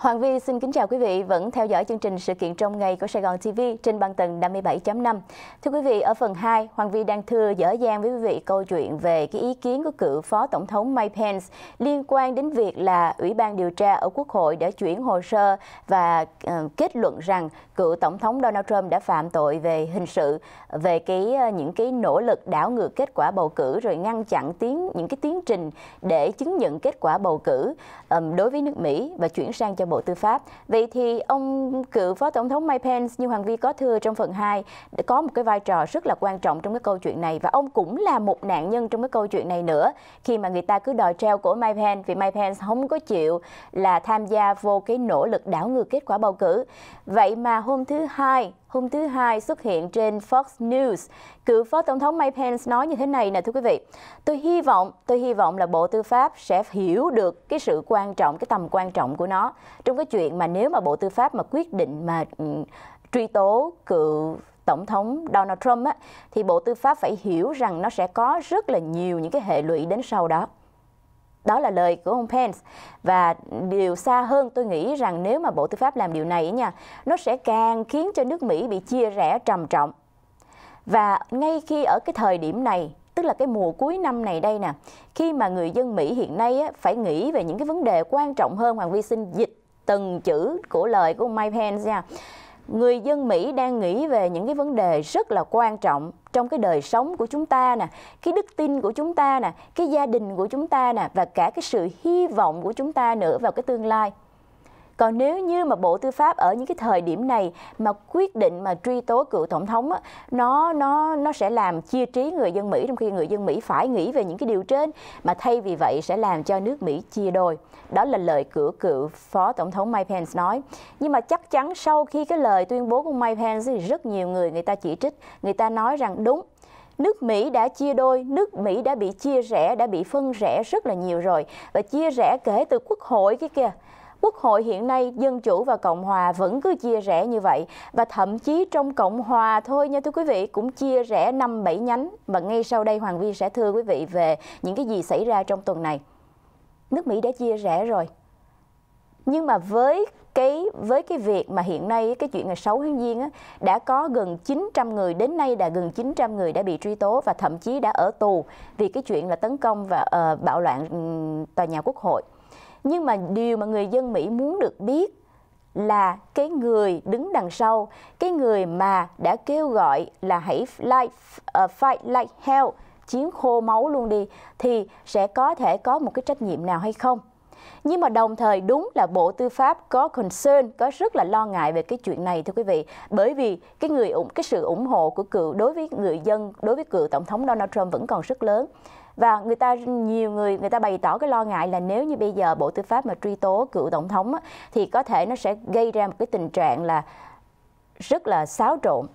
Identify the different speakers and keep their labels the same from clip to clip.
Speaker 1: Hoàng Vi xin kính chào quý vị vẫn theo dõi chương trình sự kiện trong ngày của Sài Gòn TV trên băng tần 57.5. Thưa quý vị, ở phần 2, Hoàng Vi đang thưa dở dang với quý vị câu chuyện về cái ý kiến của cựu Phó Tổng thống Mike Pence liên quan đến việc là Ủy ban điều tra ở Quốc hội đã chuyển hồ sơ và ờ, kết luận rằng cựu Tổng thống Donald Trump đã phạm tội về hình sự về cái ờ, những cái nỗ lực đảo ngược kết quả bầu cử rồi ngăn chặn tiến những cái tiến trình để chứng nhận kết quả bầu cử đối với nước Mỹ và chuyển sang cho Bộ Tư pháp. Vậy thì ông cựu Phó Tổng thống Mike Pence như Hoàng Vi có thưa trong phần 2 có một cái vai trò rất là quan trọng trong cái câu chuyện này và ông cũng là một nạn nhân trong cái câu chuyện này nữa khi mà người ta cứ đòi treo của Mike Pence vì Mike Pence không có chịu là tham gia vô cái nỗ lực đảo ngược kết quả bầu cử. Vậy mà hôm thứ Hai hôm thứ Hai xuất hiện trên Fox News. Cựu Phó Tổng thống Mike Pence nói như thế này nè thưa quý vị. Tôi hy vọng, tôi hy vọng là Bộ Tư pháp sẽ hiểu được cái sự quan trọng, cái tầm quan trọng của nó trong cái chuyện mà nếu mà Bộ Tư pháp mà quyết định mà ừ, truy tố cựu Tổng thống Donald Trump á, thì Bộ Tư pháp phải hiểu rằng nó sẽ có rất là nhiều những cái hệ lụy đến sau đó đó là lời của ông Pence và điều xa hơn tôi nghĩ rằng nếu mà Bộ Tư pháp làm điều này nha, nó sẽ càng khiến cho nước Mỹ bị chia rẽ trầm trọng. Và ngay khi ở cái thời điểm này, tức là cái mùa cuối năm này đây nè, khi mà người dân Mỹ hiện nay á, phải nghĩ về những cái vấn đề quan trọng hơn, Hoàng Vi xin dịch từng chữ của lời của ông Mike Pence nha người dân Mỹ đang nghĩ về những cái vấn đề rất là quan trọng trong cái đời sống của chúng ta nè, cái đức tin của chúng ta nè, cái gia đình của chúng ta nè và cả cái sự hy vọng của chúng ta nữa vào cái tương lai. Còn nếu như mà Bộ Tư pháp ở những cái thời điểm này mà quyết định mà truy tố cựu tổng thống á, nó nó nó sẽ làm chia trí người dân Mỹ trong khi người dân Mỹ phải nghĩ về những cái điều trên mà thay vì vậy sẽ làm cho nước Mỹ chia đôi. Đó là lời của cựu phó tổng thống Mike Pence nói. Nhưng mà chắc chắn sau khi cái lời tuyên bố của Mike Pence thì rất nhiều người người ta chỉ trích, người ta nói rằng đúng nước Mỹ đã chia đôi, nước Mỹ đã bị chia rẽ, đã bị phân rẽ rất là nhiều rồi và chia rẽ kể từ quốc hội cái kia Quốc hội hiện nay Dân Chủ và Cộng Hòa vẫn cứ chia rẽ như vậy và thậm chí trong Cộng Hòa thôi nha thưa quý vị cũng chia rẽ năm bảy nhánh và ngay sau đây Hoàng Vi sẽ thưa quý vị về những cái gì xảy ra trong tuần này. Nước Mỹ đã chia rẽ rồi. Nhưng mà với cái với cái việc mà hiện nay cái chuyện ngày sáu tháng Giêng đã có gần 900 người đến nay đã gần 900 người đã bị truy tố và thậm chí đã ở tù vì cái chuyện là tấn công và uh, bạo loạn tòa nhà quốc hội nhưng mà điều mà người dân Mỹ muốn được biết là cái người đứng đằng sau, cái người mà đã kêu gọi là hãy like, uh, ờ, fight like hell, chiến khô máu luôn đi, thì sẽ có thể có một cái trách nhiệm nào hay không? Nhưng mà đồng thời đúng là Bộ Tư pháp có concern, có rất là lo ngại về cái chuyện này thưa quý vị, bởi vì cái người cái sự ủng hộ của cựu đối với người dân, đối với cựu tổng thống Donald Trump vẫn còn rất lớn và người ta nhiều người người ta bày tỏ cái lo ngại là nếu như bây giờ Bộ Tư pháp mà truy tố cựu tổng thống thì có thể nó sẽ gây ra một cái tình trạng là rất là xáo trộn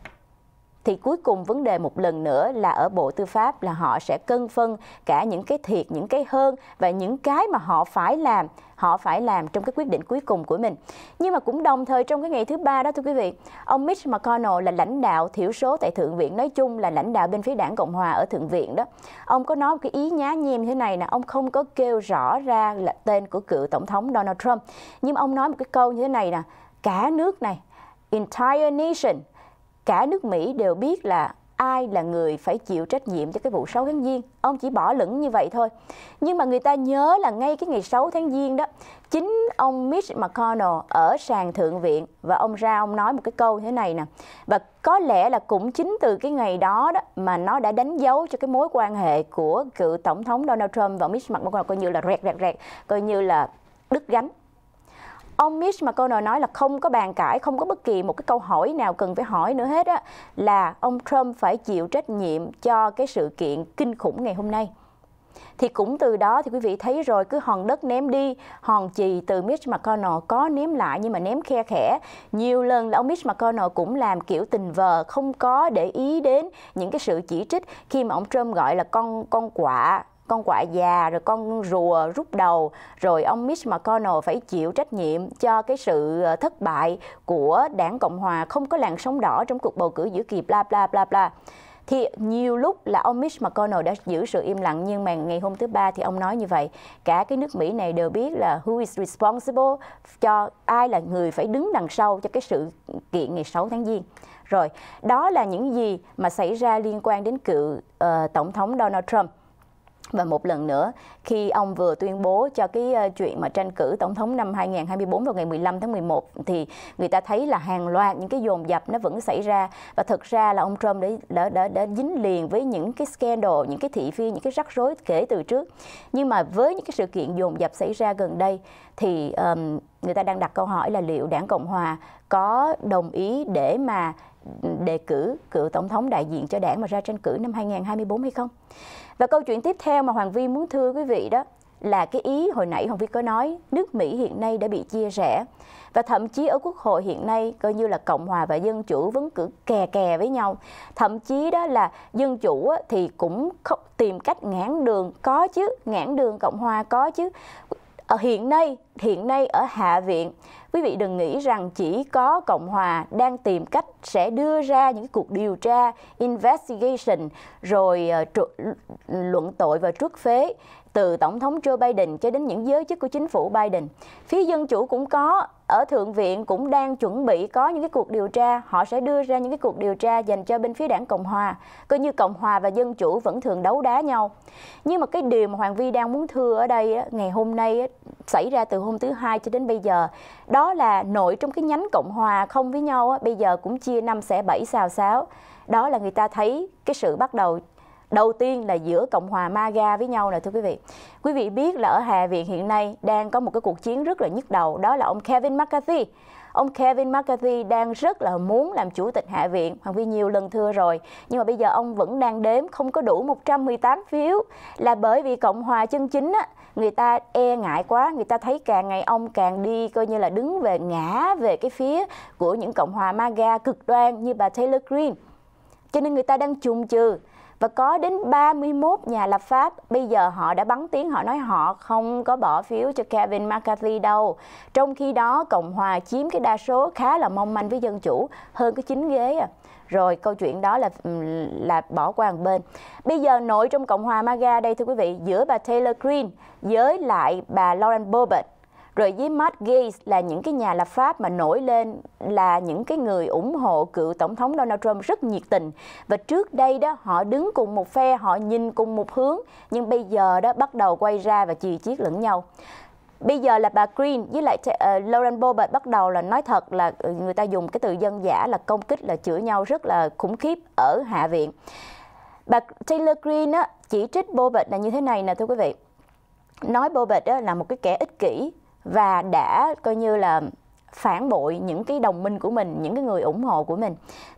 Speaker 1: thì cuối cùng vấn đề một lần nữa là ở Bộ Tư pháp là họ sẽ cân phân cả những cái thiệt, những cái hơn và những cái mà họ phải làm họ phải làm trong cái quyết định cuối cùng của mình. Nhưng mà cũng đồng thời trong cái ngày thứ ba đó thưa quý vị, ông Mitch McConnell là lãnh đạo thiểu số tại Thượng viện nói chung là lãnh đạo bên phía đảng Cộng Hòa ở Thượng viện đó. Ông có nói một cái ý nhá nhem thế này là ông không có kêu rõ ra là tên của cựu Tổng thống Donald Trump. Nhưng ông nói một cái câu như thế này nè, cả nước này, entire nation, cả nước Mỹ đều biết là ai là người phải chịu trách nhiệm cho cái vụ 6 tháng Giêng. Ông chỉ bỏ lửng như vậy thôi. Nhưng mà người ta nhớ là ngay cái ngày 6 tháng Giêng đó, chính ông Mitch McConnell ở sàn thượng viện và ông ra ông nói một cái câu thế này nè. Và có lẽ là cũng chính từ cái ngày đó đó mà nó đã đánh dấu cho cái mối quan hệ của cựu tổng thống Donald Trump và ông Mitch McConnell coi như là rẹt rẹt rẹt, coi như là đứt gánh ông Mitch McConnell nói là không có bàn cãi, không có bất kỳ một cái câu hỏi nào cần phải hỏi nữa hết á, là ông Trump phải chịu trách nhiệm cho cái sự kiện kinh khủng ngày hôm nay. Thì cũng từ đó thì quý vị thấy rồi cứ hòn đất ném đi, hòn chì từ Mitch McConnell có ném lại nhưng mà ném khe khẽ. Nhiều lần là ông Mitch McConnell cũng làm kiểu tình vờ, không có để ý đến những cái sự chỉ trích khi mà ông Trump gọi là con con quạ con quạ già rồi con rùa rút đầu rồi ông Mitch McConnell phải chịu trách nhiệm cho cái sự ờ, thất bại của đảng Cộng hòa không có làn sóng đỏ trong cuộc bầu cử giữa kỳ bla bla bla bla thì nhiều lúc là ông Mitch McConnell đã giữ sự im lặng nhưng mà ngày hôm thứ ba thì ông nói như vậy cả cái nước Mỹ này đều biết là who is responsible cho ai là người phải đứng đằng sau cho cái sự kiện ngày 6 tháng giêng rồi đó là những gì mà xảy ra liên quan đến cựu uh, tổng thống Donald Trump và một lần nữa, khi ông vừa tuyên bố cho cái ờ, chuyện mà tranh cử tổng thống năm 2024 vào ngày 15 tháng 11 thì người ta thấy là hàng loạt những cái dồn dập nó vẫn xảy ra và thực ra là ông Trump đã đã đã, đã dính liền với những cái scandal, những cái thị phi, những cái rắc rối kể từ trước. Nhưng mà với những cái sự kiện dồn dập xảy ra gần đây thì um, người ta đang đặt câu hỏi là liệu Đảng Cộng hòa có đồng ý để mà đề cử cựu tổng thống đại diện cho đảng mà ra tranh cử năm 2024 hay không. Và câu chuyện tiếp theo mà Hoàng Vi muốn thưa quý vị đó là cái ý hồi nãy Hoàng Vi có nói nước Mỹ hiện nay đã bị chia rẽ và thậm chí ở quốc hội hiện nay coi như là cộng hòa và dân chủ vẫn cứ kè kè với nhau thậm chí đó là dân chủ thì cũng không tìm cách ngãn đường có chứ ngãn đường cộng hòa có chứ ở ờ, hiện nay hiện nay ở hạ viện quý vị đừng nghĩ rằng chỉ có Cộng hòa đang tìm cách sẽ đưa ra những cuộc điều tra investigation rồi ờ, luận tội và truất phế từ Tổng thống Joe Biden cho đến những giới chức của chính phủ Biden. Phía Dân Chủ cũng có, ở Thượng viện cũng đang chuẩn bị có những cái cuộc điều tra, họ sẽ đưa ra những cái cuộc điều tra dành cho bên phía đảng Cộng Hòa, coi như Cộng Hòa và Dân Chủ vẫn thường đấu đá nhau. Nhưng mà cái điều mà Hoàng Vi đang muốn thưa ở đây ngày hôm nay xảy ra từ hôm thứ hai cho đến bây giờ, đó là nội trong cái nhánh Cộng Hòa không với nhau bây giờ cũng chia năm xẻ bảy xào xáo. Đó là người ta thấy cái sự bắt đầu đầu tiên là giữa Cộng hòa MAGA với nhau nè thưa quý vị. Quý vị biết là ở Hạ viện hiện nay đang có một cái cuộc chiến rất là nhức đầu đó là ông Kevin McCarthy ông Kevin McCarthy đang rất là muốn làm chủ tịch Hạ viện. Hoàng Vy nhiều lần thưa rồi, nhưng mà bây giờ ông vẫn đang đếm không có đủ 118 phiếu là bởi vì Cộng hòa chân chính á, người ta e ngại quá, người ta thấy càng ngày ông càng đi coi như là đứng về ngã về cái phía của những Cộng hòa MAGA cực đoan như bà Taylor Green. Cho nên người ta đang chùm chừ và có đến 31 nhà lập pháp bây giờ họ đã bắn tiếng họ nói họ không có bỏ phiếu cho Kevin McCarthy đâu. Trong khi đó Cộng hòa chiếm cái đa số khá là mong manh với dân chủ hơn cái chín ghế à. Rồi câu chuyện đó là là bỏ qua một bên. Bây giờ nội trong Cộng hòa MAGA đây thưa quý vị giữa bà Taylor Green với lại bà Lauren Bobert rồi với Matt Gates là những cái nhà lập pháp mà nổi lên là những cái người ủng hộ cựu tổng thống Donald Trump rất nhiệt tình và trước đây đó họ đứng cùng một phe họ nhìn cùng một hướng nhưng bây giờ đó bắt đầu quay ra và chì chiết lẫn nhau bây giờ là bà Green với lại uh, Lauren Boebert bắt đầu là nói thật là ừ, người ta dùng cái từ dân giả là công kích là chửi nhau rất là khủng khiếp ở hạ viện bà Taylor Green á, chỉ trích Boebert là như thế này nè thưa quý vị nói Boebert là một cái kẻ ích kỷ và đã coi như là phản bội những cái đồng minh của mình, những cái người ủng hộ của mình.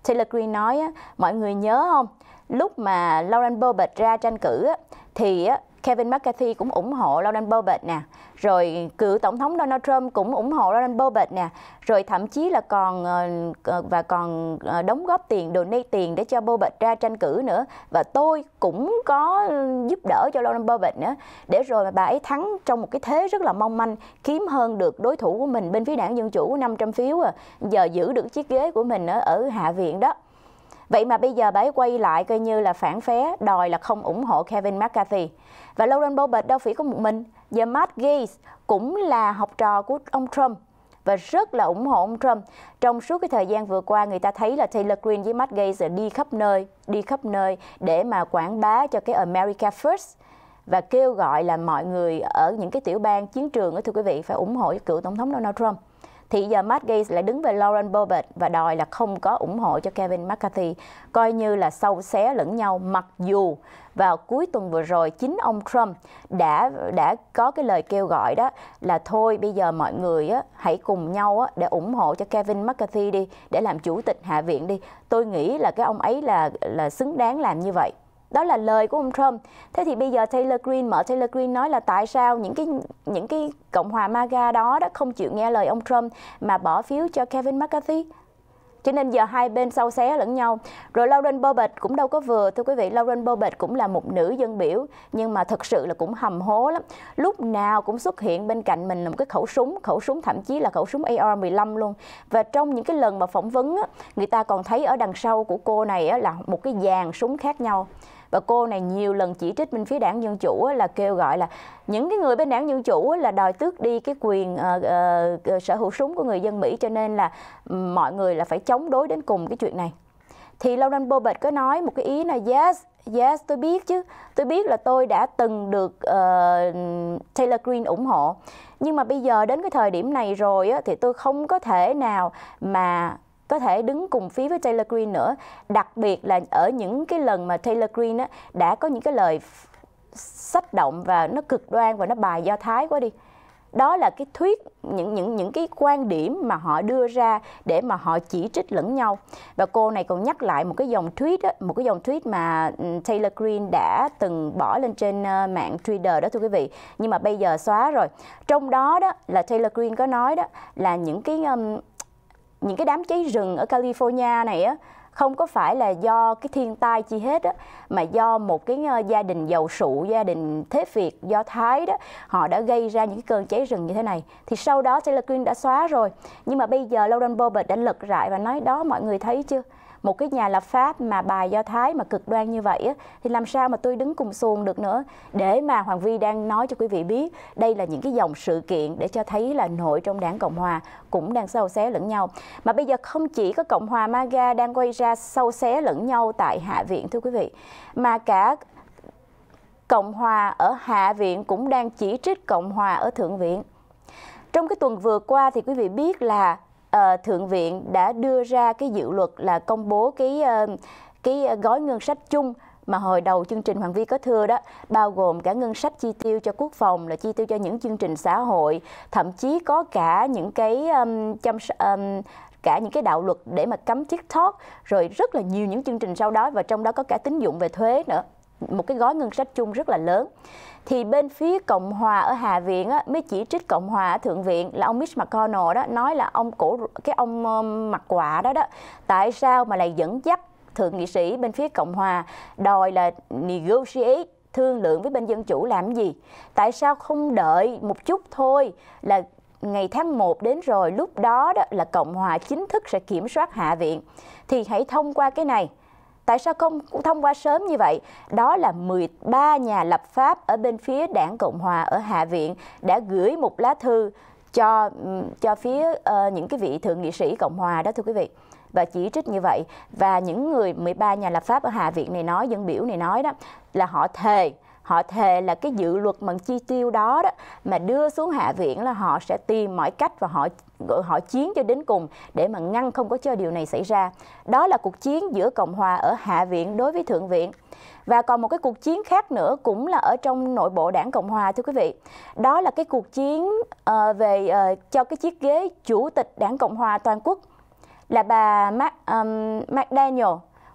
Speaker 1: Taylor Green nói mọi người nhớ không? Lúc mà Lauren Boebert ra tranh cử thì á, Kevin McCarthy cũng ủng hộ Lauren Boebert nè, rồi cựu tổng thống Donald Trump cũng ủng hộ Lauren Boebert nè, rồi thậm chí là còn ờ, ờ, và còn ờ, đóng góp tiền donate tiền để cho Boebert ra tranh cử nữa và tôi cũng có giúp đỡ cho Lauren Boebert nữa để rồi bà ấy thắng trong một cái thế rất là mong manh kiếm hơn được đối thủ của mình bên phía đảng dân chủ 500 phiếu à giờ giữ được chiếc ghế của mình ở hạ viện đó Vậy mà bây giờ bà ấy quay lại coi như là phản phé, đòi là không ủng hộ Kevin McCarthy. Và Lauren Boebert đâu phải có một mình, giờ Matt Gaetz cũng là học trò của ông Trump và rất là ủng hộ ông Trump. Trong suốt cái thời gian vừa qua, người ta thấy là Taylor Green với Matt Gaetz đi khắp nơi, đi khắp nơi để mà quảng bá cho cái America First và kêu gọi là mọi người ở những cái tiểu bang chiến trường đó thưa quý vị phải ủng hộ cựu tổng thống Donald Trump thì giờ Matt Gaetz lại đứng về Lauren Bobert và đòi là không có ủng hộ cho Kevin McCarthy, coi như là sâu xé lẫn nhau mặc dù vào cuối tuần vừa rồi chính ông Trump đã đã có cái lời kêu gọi đó là thôi bây giờ mọi người á, hãy cùng nhau á, để ủng hộ cho Kevin McCarthy đi để làm chủ tịch Hạ viện đi. Tôi nghĩ là cái ông ấy là là xứng đáng làm như vậy đó là lời của ông Trump. Thế thì bây giờ Taylor Green mở Taylor Green nói là tại sao những cái những cái cộng hòa MAGA đó đã không chịu nghe lời ông Trump mà bỏ phiếu cho Kevin McCarthy. Cho nên giờ hai bên sâu xé lẫn nhau. Rồi Lauren Bobert cũng đâu có vừa. Thưa quý vị, Lauren Bobert cũng là một nữ dân biểu. Nhưng mà thật sự là cũng hầm hố lắm. Lúc nào cũng xuất hiện bên cạnh mình là một cái khẩu súng. Khẩu súng thậm chí là khẩu súng AR-15 luôn. Và trong những cái lần mà phỏng vấn, người ta còn thấy ở đằng sau của cô này là một cái dàn súng khác nhau và cô này nhiều lần chỉ trích bên phía đảng dân chủ là kêu gọi là những cái người bên đảng dân chủ là đòi tước đi cái quyền uh, uh, sở hữu súng của người dân Mỹ cho nên là mọi người là phải chống đối đến cùng cái chuyện này thì Lauren Bobert có nói một cái ý là yes yes tôi biết chứ tôi biết là tôi đã từng được uh, Taylor Green ủng hộ nhưng mà bây giờ đến cái thời điểm này rồi á, thì tôi không có thể nào mà có thể đứng cùng phía với Taylor Green nữa đặc biệt là ở những cái lần mà Taylor Green á, đã có những cái lời sách động và nó cực đoan và nó bài do thái quá đi đó là cái thuyết những những những cái quan điểm mà họ đưa ra để mà họ chỉ trích lẫn nhau và cô này còn nhắc lại một cái dòng tweet đó, một cái dòng tweet mà ừ, Taylor Green đã từng bỏ lên trên ờ, mạng Twitter đó thưa quý vị nhưng mà bây giờ xóa rồi trong đó đó là Taylor Green có nói đó là những cái um, những cái đám cháy rừng ở California này á không có phải là do cái thiên tai chi hết á mà do một cái ờ, gia đình giàu sụ gia đình thế việt do thái đó họ đã gây ra những cơn cháy rừng như thế này thì sau đó Taylor Green đã xóa rồi nhưng mà bây giờ Lauren Boebert đã lật lại và nói đó mọi người thấy chưa một cái nhà lập pháp mà bài do thái mà cực đoan như vậy thì làm sao mà tôi đứng cùng xuồng được nữa để mà hoàng vi đang nói cho quý vị biết đây là những cái dòng sự kiện để cho thấy là nội trong đảng cộng hòa cũng đang sâu xé lẫn nhau mà bây giờ không chỉ có cộng hòa maga đang quay ra sâu xé lẫn nhau tại hạ viện thưa quý vị mà cả Cộng hòa ở Hạ viện cũng đang chỉ trích Cộng hòa ở Thượng viện. Trong cái tuần vừa qua thì quý vị biết là Ờ, thượng viện đã đưa ra cái dự luật là công bố cái uh, cái gói ngân sách chung mà hồi đầu chương trình Hoàng Vi có thưa đó bao gồm cả ngân sách chi tiêu cho quốc phòng là chi tiêu cho những chương trình xã hội thậm chí có cả những cái um, chăm um, cả những cái đạo luật để mà cấm TikTok rồi rất là nhiều những chương trình sau đó và trong đó có cả tín dụng về thuế nữa một cái gói ngân sách chung rất là lớn thì bên phía cộng hòa ở hạ viện á, mới chỉ trích cộng hòa ở thượng viện là ông Mitch McConnell đó nói là ông cổ cái ông um, mặt quạ đó đó tại sao mà lại dẫn dắt thượng nghị sĩ bên phía cộng hòa đòi là negotiate thương lượng với bên dân chủ làm gì tại sao không đợi một chút thôi là ngày tháng 1 đến rồi lúc đó đó là cộng hòa chính thức sẽ kiểm soát hạ viện thì hãy thông qua cái này Tại sao không thông qua sớm như vậy? Đó là 13 nhà lập pháp ở bên phía đảng Cộng Hòa ở Hạ viện đã gửi một lá thư cho cho phía uh, những cái vị thượng nghị sĩ Cộng Hòa đó thưa quý vị và chỉ trích như vậy và những người 13 nhà lập pháp ở Hạ viện này nói dân biểu này nói đó là họ thề họ thề là cái dự luật mà chi tiêu đó đó mà đưa xuống hạ viện là họ sẽ tìm mọi cách và họ họ chiến cho đến cùng để mà ngăn không có cho điều này xảy ra đó là cuộc chiến giữa cộng hòa ở hạ viện đối với thượng viện và còn một cái cuộc chiến khác nữa cũng là ở trong nội bộ đảng cộng hòa thưa quý vị đó là cái cuộc chiến uh, về uh, cho cái chiếc ghế chủ tịch đảng cộng hòa toàn quốc là bà Mac, um, McDaniel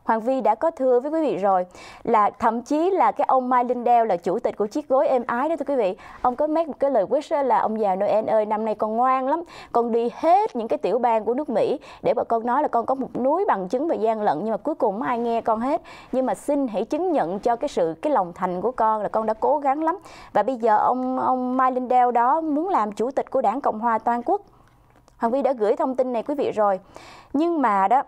Speaker 1: Hoàng Vi đã có thưa với quý vị rồi là thậm chí là cái ông Mai Linh Đeo là chủ tịch của chiếc gối êm ái đó thưa quý vị. Ông có make một cái lời wish là ông già Noel ơi năm nay con ngoan lắm, con đi hết những cái tiểu bang của nước Mỹ để mà con nói là con có một núi bằng chứng và gian lận nhưng mà cuối cùng ai nghe con hết. Nhưng mà xin hãy chứng nhận cho cái sự cái lòng thành của con là con đã cố gắng lắm. Và bây giờ ông ông Mai Linh Đeo đó muốn làm chủ tịch của Đảng Cộng hòa toàn quốc. Hoàng Vi đã gửi thông tin này quý vị rồi. Nhưng mà đó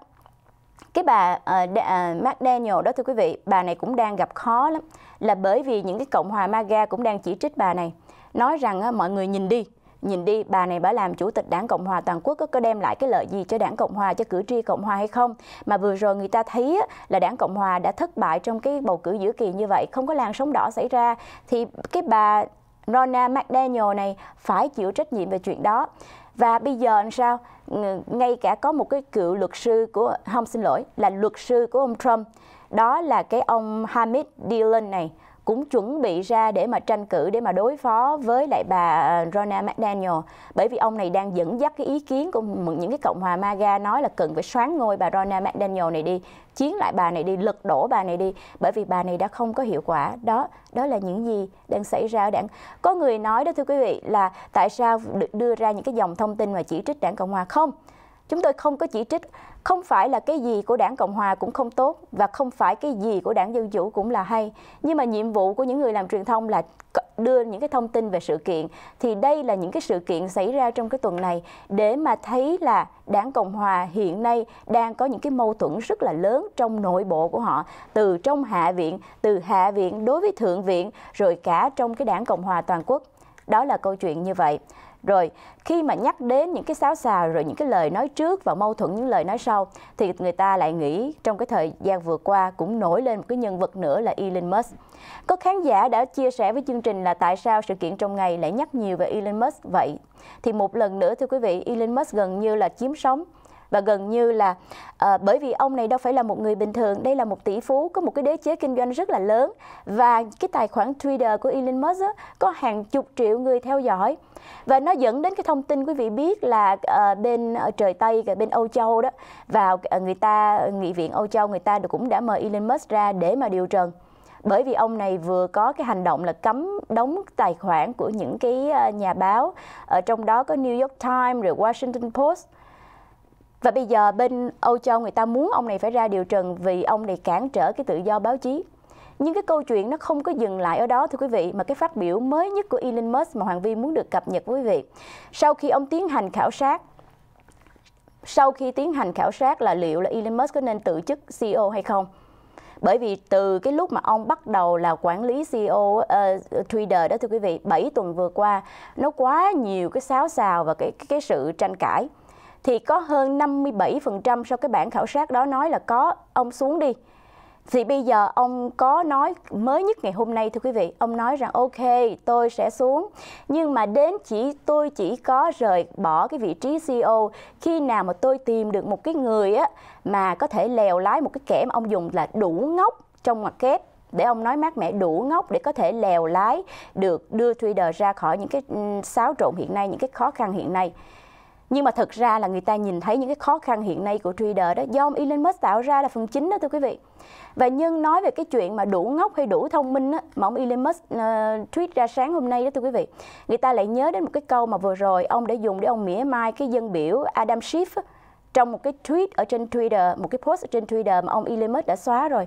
Speaker 1: cái bà uh, ờ, ờ, McDaniel đó thưa quý vị bà này cũng đang gặp khó lắm là bởi vì những cái cộng hòa MAGA cũng đang chỉ trích bà này nói rằng uh, mọi người nhìn đi nhìn đi bà này bà làm chủ tịch đảng cộng hòa toàn quốc có đem lại cái lợi gì cho đảng cộng hòa cho cử tri cộng hòa hay không mà vừa rồi người ta thấy là đảng cộng hòa đã thất bại trong cái bầu cử giữa kỳ như vậy không có làn sóng đỏ xảy ra thì cái bà Rona McDaniel này phải chịu trách nhiệm về chuyện đó và bây giờ làm sao ngay cả có một cái cựu luật sư của không xin lỗi là luật sư của ông Trump đó là cái ông Hamid Dillon này cũng chuẩn bị ra để mà tranh cử để mà đối phó với lại bà à, Rona McDaniel bởi vì ông này đang dẫn dắt cái ý kiến của những cái cộng hòa MAGA nói là cần phải xoán ngôi bà Rona McDaniel này đi chiến lại bà này đi lật đổ bà này đi bởi vì bà này đã không có hiệu quả đó đó là những gì đang xảy ra ở đảng có người nói đó thưa quý vị là tại sao được đưa ra những cái dòng thông tin mà chỉ trích đảng cộng hòa không chúng tôi không có chỉ trích không phải là cái gì của đảng Cộng Hòa cũng không tốt và không phải cái gì của đảng Dân Chủ cũng là hay. Nhưng mà nhiệm vụ của những người làm truyền thông là đưa những cái thông tin về sự kiện thì đây là những cái sự kiện xảy ra trong cái tuần này để mà thấy là đảng Cộng Hòa hiện nay đang có những cái mâu thuẫn rất là lớn trong nội bộ của họ từ trong Hạ viện, từ Hạ viện đối với Thượng viện rồi cả trong cái đảng Cộng Hòa toàn quốc. Đó là câu chuyện như vậy. Rồi, khi mà nhắc đến những cái xáo xào rồi những cái lời nói trước và mâu thuẫn những lời nói sau thì người ta lại nghĩ trong cái thời gian vừa qua cũng nổi lên một cái nhân vật nữa là Elon Musk. Có khán giả đã chia sẻ với chương trình là tại sao sự kiện trong ngày lại nhắc nhiều về Elon Musk vậy? Thì một lần nữa thưa quý vị, Elon Musk gần như là chiếm sóng và gần như là à, bởi vì ông này đâu phải là một người bình thường đây là một tỷ phú có một cái đế chế kinh doanh rất là lớn và cái tài khoản Twitter của Elon Musk có hàng chục triệu người theo dõi và nó dẫn đến cái thông tin quý vị biết là à, bên ở ờ, trời Tây bên Âu Châu đó vào người ta nghị viện Âu Châu người ta cũng đã mời Elon Musk ra để mà điều trần bởi vì ông này vừa có cái hành động là cấm đóng tài khoản của những cái nhà báo ở trong đó có New York Times rồi Washington Post và bây giờ bên Âu Châu người ta muốn ông này phải ra điều trần vì ông này cản trở cái tự do báo chí. Nhưng cái câu chuyện nó không có dừng lại ở đó thưa quý vị, mà cái phát biểu mới nhất của Elon Musk mà Hoàng Vi muốn được cập nhật quý vị. Sau khi ông tiến hành khảo sát sau khi tiến hành khảo sát là liệu là Elon Musk có nên tự chức CEO hay không. Bởi vì từ cái lúc mà ông bắt đầu là quản lý CEO uh, ờ, Twitter đó thưa quý vị, 7 tuần vừa qua nó quá nhiều cái xáo xào và cái cái, cái sự tranh cãi thì có hơn 57% sau cái bản khảo sát đó nói là có, ông xuống đi. Thì bây giờ ông có nói mới nhất ngày hôm nay thưa quý vị, ông nói rằng ok, tôi sẽ xuống, nhưng mà đến chỉ tôi chỉ có rời bỏ cái vị trí CEO khi nào mà tôi tìm được một cái người á mà có thể lèo lái một cái kẻ mà ông dùng là đủ ngốc trong ngoặc kép để ông nói mát mẻ đủ ngốc để có thể lèo lái được đưa Twitter ra khỏi những cái xáo trộn hiện nay, những cái khó khăn hiện nay nhưng mà thật ra là người ta nhìn thấy những cái khó khăn hiện nay của trader đó do ông Elon Musk tạo ra là phần chính đó thưa quý vị và nhân nói về cái chuyện mà đủ ngốc hay đủ thông minh á, mà ông Elon Musk uh, tweet ra sáng hôm nay đó thưa quý vị người ta lại nhớ đến một cái câu mà vừa rồi ông đã dùng để ông mỉa mai cái dân biểu Adam Schiff trong một cái tweet ở trên Twitter, một cái post ở trên Twitter mà ông Elon Musk đã xóa rồi.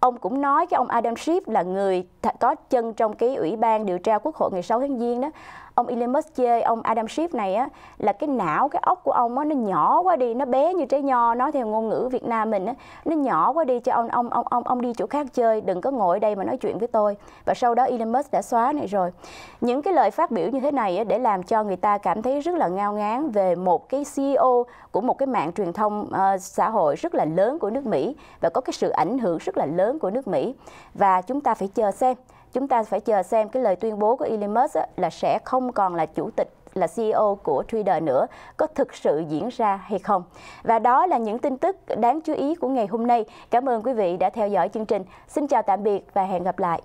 Speaker 1: Ông cũng nói cái ông Adam Schiff là người có chân trong cái ủy ban điều tra quốc hội ngày 6 tháng Giêng đó ông Elon Musk chê ông Adam Schiff này á là cái não cái óc của ông á nó nhỏ quá đi nó bé như trái nho nói theo ngôn ngữ Việt Nam mình á nó nhỏ quá đi cho ông ông ông ông ông đi chỗ khác chơi đừng có ngồi đây mà nói chuyện với tôi và sau đó Elon Musk đã xóa này rồi những cái lời phát biểu như thế này á, để làm cho người ta cảm thấy rất là ngao ngán về một cái CEO của một cái mạng truyền thông uh, xã hội rất là lớn của nước Mỹ và có cái sự ảnh hưởng rất là lớn của nước Mỹ và chúng ta phải chờ xem chúng ta phải chờ xem cái lời tuyên bố của Elon Musk là sẽ không còn là chủ tịch là CEO của Twitter nữa có thực sự diễn ra hay không. Và đó là những tin tức đáng chú ý của ngày hôm nay. Cảm ơn quý vị đã theo dõi chương trình. Xin chào tạm biệt và hẹn gặp lại.